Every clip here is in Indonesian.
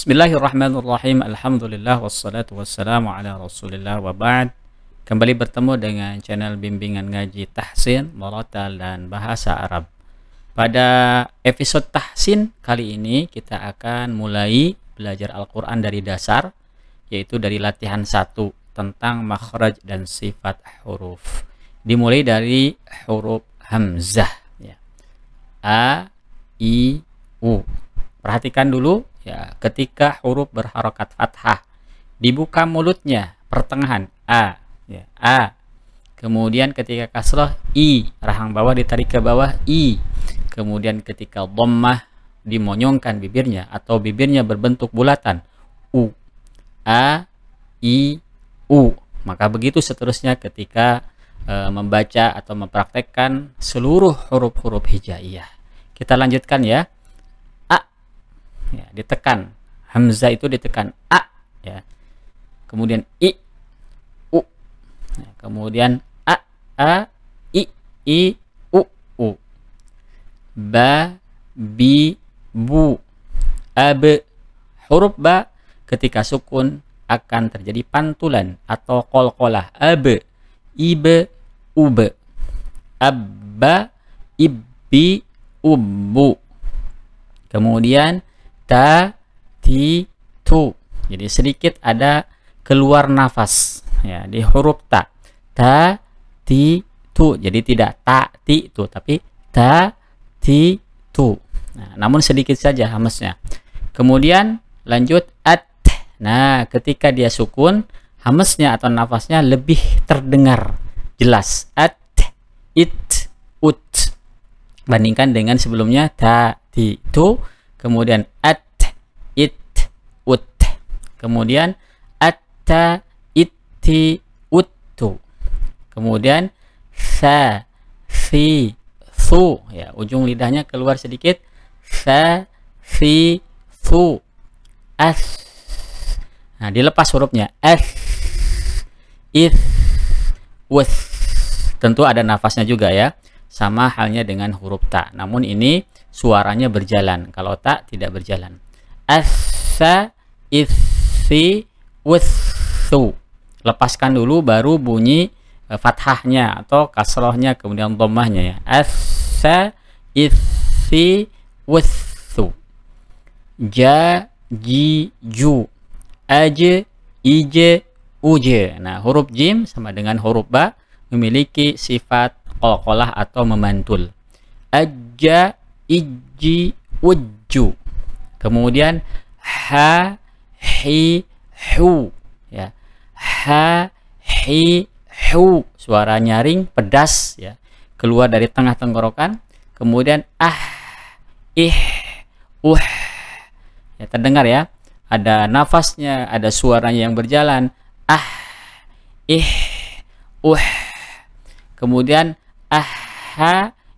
Bismillahirrahmanirrahim. Alhamdulillah wassalatu wassalamu ala Rasulillah wa ba'd. Kembali bertemu dengan channel bimbingan ngaji tahsin, morotal dan bahasa Arab. Pada episode tahsin kali ini kita akan mulai belajar Al-Qur'an dari dasar yaitu dari latihan 1 tentang makhraj dan sifat huruf. Dimulai dari huruf hamzah ya. A, i, u. Perhatikan dulu ya ketika huruf berharokat fathah dibuka mulutnya pertengahan a ya, a kemudian ketika kasroh i rahang bawah ditarik ke bawah i kemudian ketika bommah dimonyongkan bibirnya atau bibirnya berbentuk bulatan u a i u maka begitu seterusnya ketika e, membaca atau mempraktekkan seluruh huruf-huruf hijaiyah kita lanjutkan ya ya, ditekan hamzah itu ditekan a ya kemudian i u ya, kemudian a a i i u u ba bi bu ab huruf ba ketika sukun akan terjadi pantulan atau kol-kolah ab ibe ube abba ibbi ubu kemudian tu Jadi sedikit ada keluar nafas ya di huruf ta. Ta ti tu. Jadi tidak ta ti tu tapi ta ti tu. Nah, namun sedikit saja hamasnya. Kemudian lanjut at. Nah, ketika dia sukun, hamasnya atau nafasnya lebih terdengar jelas. At it ut bandingkan dengan sebelumnya ta ti tu kemudian at it ut kemudian atta itti uttu kemudian sa si su ya ujung lidahnya keluar sedikit sa si su as nah dilepas hurufnya as is was tentu ada nafasnya juga ya sama halnya dengan huruf ta namun ini suaranya berjalan. Kalau tak tidak berjalan. Asa isi wesu. Lepaskan dulu baru bunyi eh, fathahnya atau kasrohnya kemudian domahnya ya. Asa isi wesu. Ja ji ju. Aje ije uje. Nah, huruf jim sama dengan huruf ba memiliki sifat kolkolah atau memantul. Aja iji wuju kemudian ha hi hu ya ha hi hu suara nyaring pedas ya keluar dari tengah tenggorokan kemudian ah ih uh ya terdengar ya ada nafasnya ada suaranya yang berjalan ah ih uh kemudian ah ha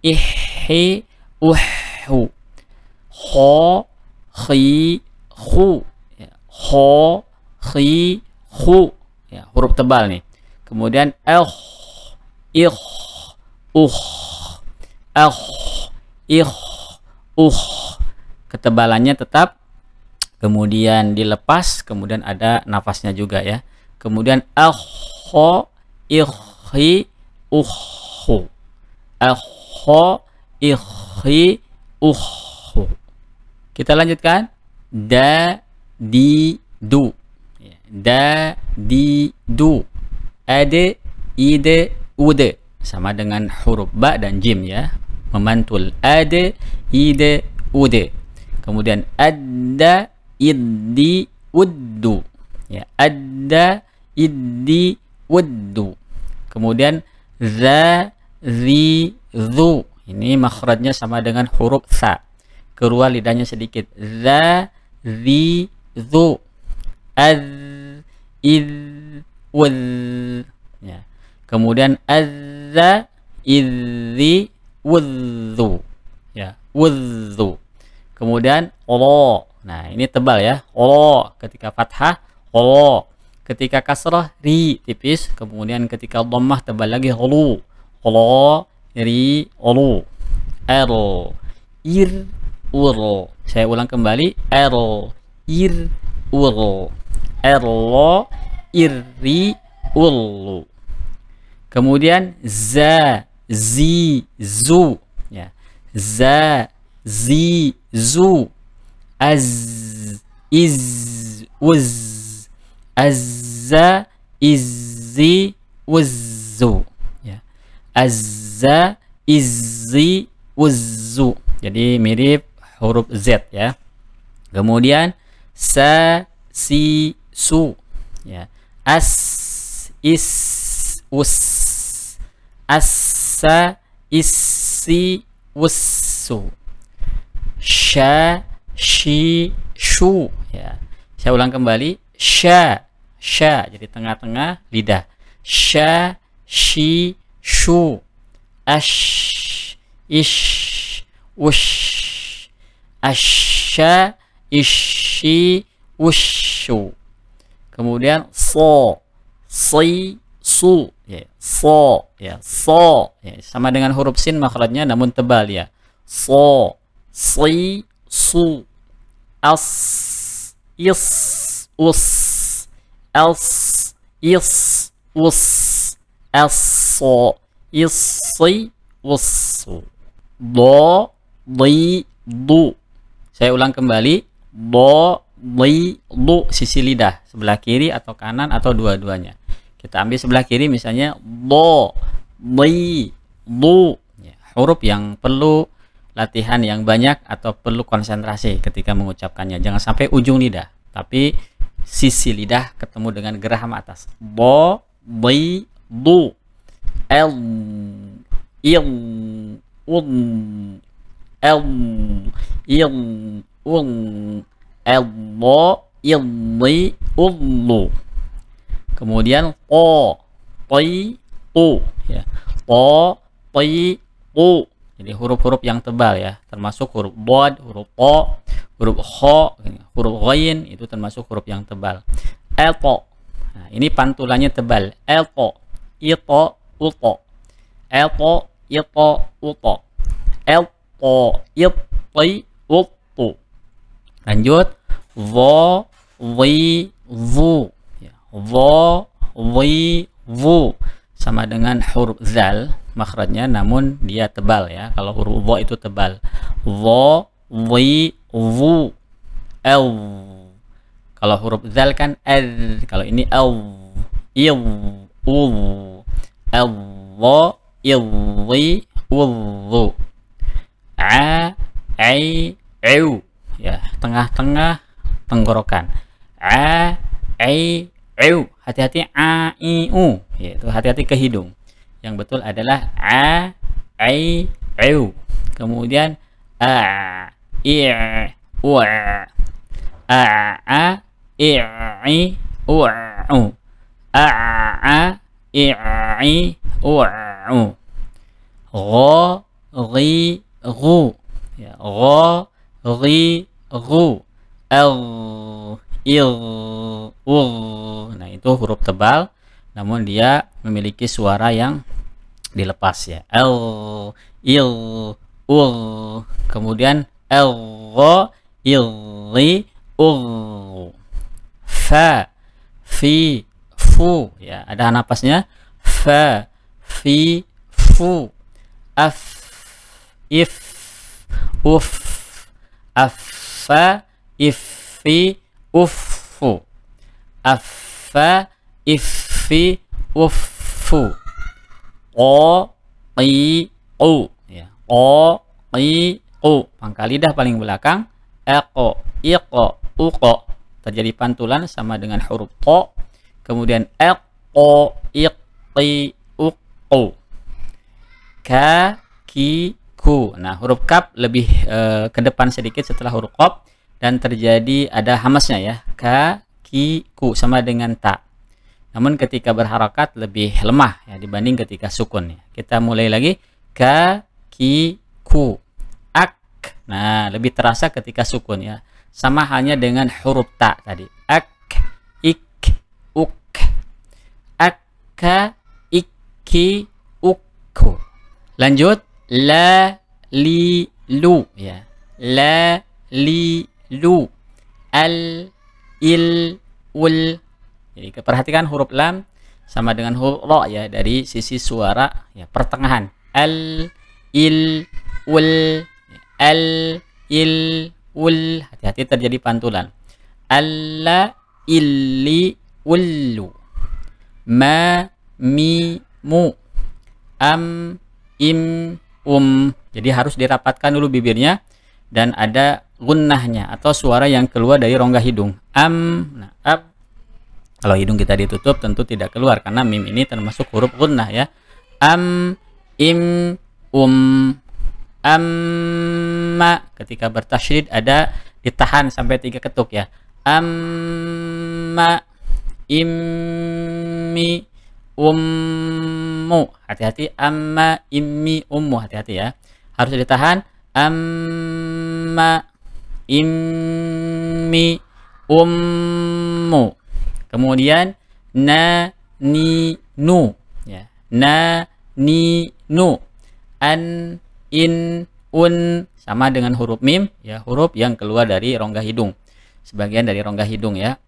ih hi Uhu, ho hi, hu ya. ho hi, hu ya, huruf tebal nih kemudian eh ih uh eh ih uh ketebalannya tetap kemudian dilepas kemudian ada nafasnya juga ya kemudian eh ho uh uhu eh ho ikhi uhu. Kita lanjutkan da di du. Da di du. Ade ide ude sama dengan huruf ba dan jim ya memantul ade ide ude kemudian ada iddi uddu ya ada iddi uddu kemudian za zi zu ini makhrajnya sama dengan huruf sa. Keluar lidahnya sedikit. Za, zi, zu, az, iz, waz. Ya. Kemudian azza, izzi, wudzu. Ya, wudzu. Kemudian olo Nah, ini tebal ya. olo ketika fathah, olo Ketika kasrah, ri tipis. Kemudian ketika dhammah tebal lagi, hulu. olo Ri, olu, r ir, ur, Saya ulang kembali, r ir, ul. ir ri ulu. Kemudian z, zi, zu. Ya. z, zi, zu. Az, iz, uz. Azza, iz, zu Ya. Az, za izzi Uzzu. jadi mirip huruf z ya kemudian sa si su ya as is us as sa is si wussu sha shi shu ya saya ulang kembali sha sha jadi tengah-tengah lidah sha shi shu ash ish wush asha ishi wushu kemudian so si su ya so ya so ya sama dengan huruf sin makhrajnya namun tebal ya so si su as is us as, is us as so Isi was Do Li Du Saya ulang kembali Do Li Du Sisi lidah Sebelah kiri atau kanan atau dua-duanya Kita ambil sebelah kiri misalnya Do Li Du ya, Huruf yang perlu latihan yang banyak atau perlu konsentrasi ketika mengucapkannya Jangan sampai ujung lidah Tapi sisi lidah ketemu dengan geraham atas Bo, bi, du L il un el il un ello illi kemudian o ti u ya o ti u jadi huruf-huruf yang tebal ya termasuk huruf bod huruf o huruf ho huruf ghain itu termasuk huruf yang tebal elto nah, ini pantulannya tebal elto ito uto eto ito uto eto itli utu lanjut vo vi vu ya, vo vi vu sama dengan huruf zal makhrajnya namun dia tebal ya kalau huruf vo itu tebal vo vi vu el kalau huruf zal kan el kalau ini el iw u Allah illi wudhu a ai U ya tengah-tengah tenggorokan a ai U hati-hati a i u yaitu hati-hati ke hidung yang betul adalah a ai U kemudian a i u a a i u a a Ya, u u'u gho ri ghu ya gho ri ghu el nah itu huruf tebal namun dia memiliki suara yang dilepas ya l il ul kemudian el gho il ul fa fi fu ya ada napasnya fa fi fu af if uf af fa if, u, uf u, o i, u ya o i, u pangkal lidah paling belakang eko iko, uko terjadi pantulan sama dengan huruf to kemudian eko iqti uqu ka ki ku nah huruf K lebih eh, ke depan sedikit setelah huruf K. dan terjadi ada hamasnya ya ka ki ku sama dengan ta namun ketika berharakat lebih lemah ya dibanding ketika sukun ya. kita mulai lagi ka ki ku ak nah lebih terasa ketika sukun ya sama halnya dengan huruf ta tadi ka iki uku lanjut la li lu ya la li lu al il ul jadi perhatikan huruf lam sama dengan huruf ro ya dari sisi suara ya pertengahan al il ul al il ul hati-hati terjadi pantulan alla illi ullu ma mi mu am im um jadi harus dirapatkan dulu bibirnya dan ada gunnahnya atau suara yang keluar dari rongga hidung am nah, ab kalau hidung kita ditutup tentu tidak keluar karena mim ini termasuk huruf gunnah ya am im um amma ketika bertasydid ada ditahan sampai tiga ketuk ya amma immi ummu hati-hati amma immi ummu hati-hati ya harus ditahan amma immi ummu kemudian na ni nu ya na ni nu an in un sama dengan huruf mim ya huruf yang keluar dari rongga hidung sebagian dari rongga hidung ya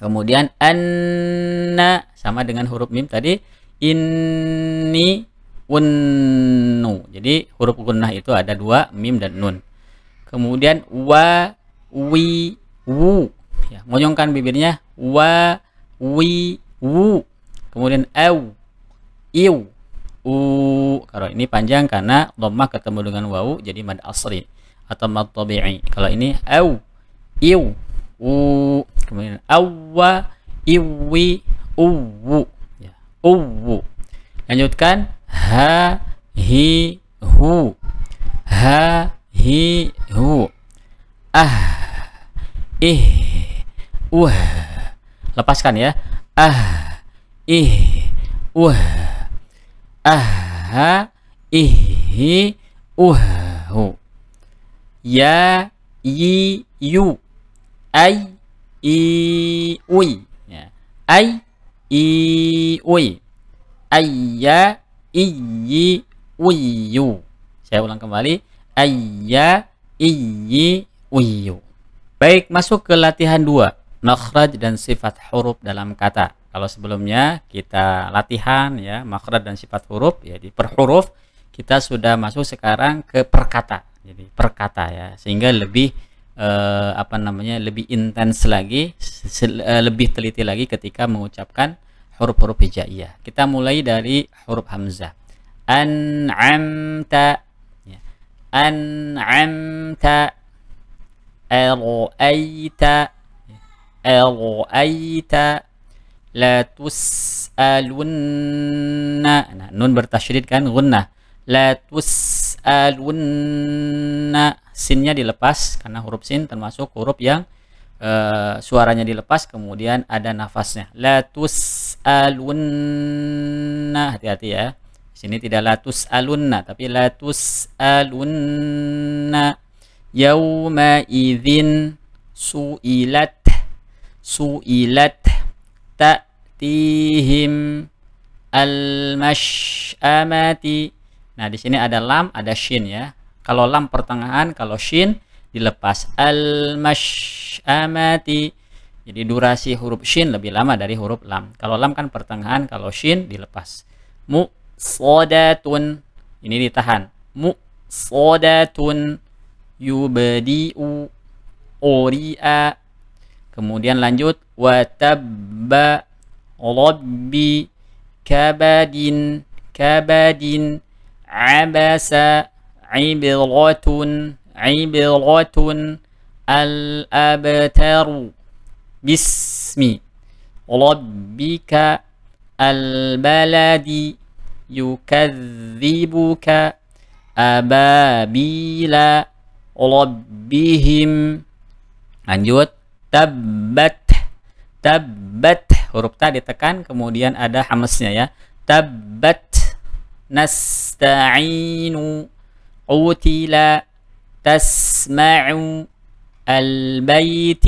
kemudian anna sama dengan huruf mim tadi ini unnu jadi huruf gunnah itu ada dua mim dan nun kemudian wa wi wu ya monyongkan bibirnya wa wi wu kemudian ew iu, u kalau ini panjang karena lemah ketemu dengan wau jadi mad asri atau mad tabi'i kalau ini ew iu u kemudian awa iwi uwu ya uwu lanjutkan ha hi hu ha hi hu ah ih uh lepaskan ya ah ih uh ah ih uh hu ya yi yu ai i ui ya ai i ui ayya iyi uyu saya ulang kembali ayya iyi uyu baik masuk ke latihan 2 makhraj dan sifat huruf dalam kata kalau sebelumnya kita latihan ya makhraj dan sifat huruf ya di per huruf kita sudah masuk sekarang ke perkata jadi perkata ya sehingga lebih uh, apa namanya lebih intens lagi uh, lebih teliti lagi ketika mengucapkan huruf-huruf hijaiyah kita mulai dari huruf hamzah an'amta ya. an'amta al aita la tus'alunna nah, nun bertasydid kan gunnah la tus'alunna sinnya dilepas karena huruf sin termasuk huruf yang uh, suaranya dilepas kemudian ada nafasnya latus alunna hati-hati ya sini tidak latus alunna tapi latus alunna yauma idzin suilat suilat ta'tihim al mash'amati nah di sini ada lam ada shin ya kalau lam pertengahan, kalau shin dilepas al mashamati. Jadi durasi huruf shin lebih lama dari huruf lam. Kalau lam kan pertengahan, kalau shin dilepas. Mu sodatun ini ditahan. Mu sodatun yubadiu oria. Kemudian lanjut watabba rabbi kabadin kabadin abasa عبرة عبرة الأبتر باسم ربك البلد يكذبك أبابيل ربهم lanjut tabat tabat huruf ta ditekan kemudian ada hamesnya ya tabat nasta'inu قتل تسمع البيت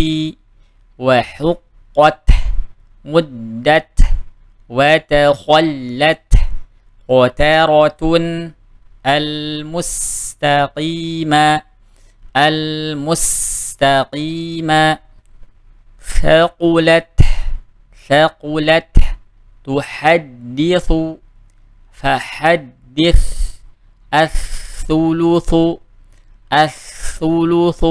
وحقت مدت وتخلت قترة المستقيمة المستقيمة ثقلت ثقلت تحدث فحدث أث الثلث الثلث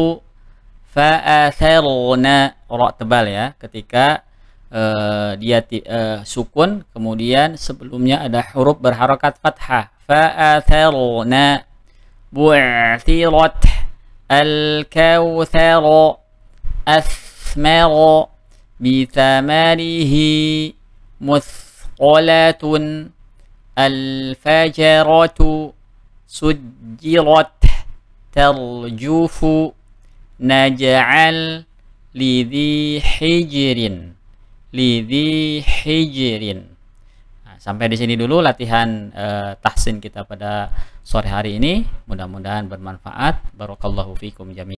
فأثرنا ra tebal ya ketika uh, dia uh, sukun kemudian sebelumnya ada huruf berharokat fathah فأثرنا بعثرت الكوثر أثمر بثماره مثقلة الفجرة sujirat terjufu naja'al lidhi hijirin lidhi hijirin. Nah, sampai di sini dulu latihan eh, tahsin kita pada sore hari ini. Mudah-mudahan bermanfaat. Barakallahu fikum jami.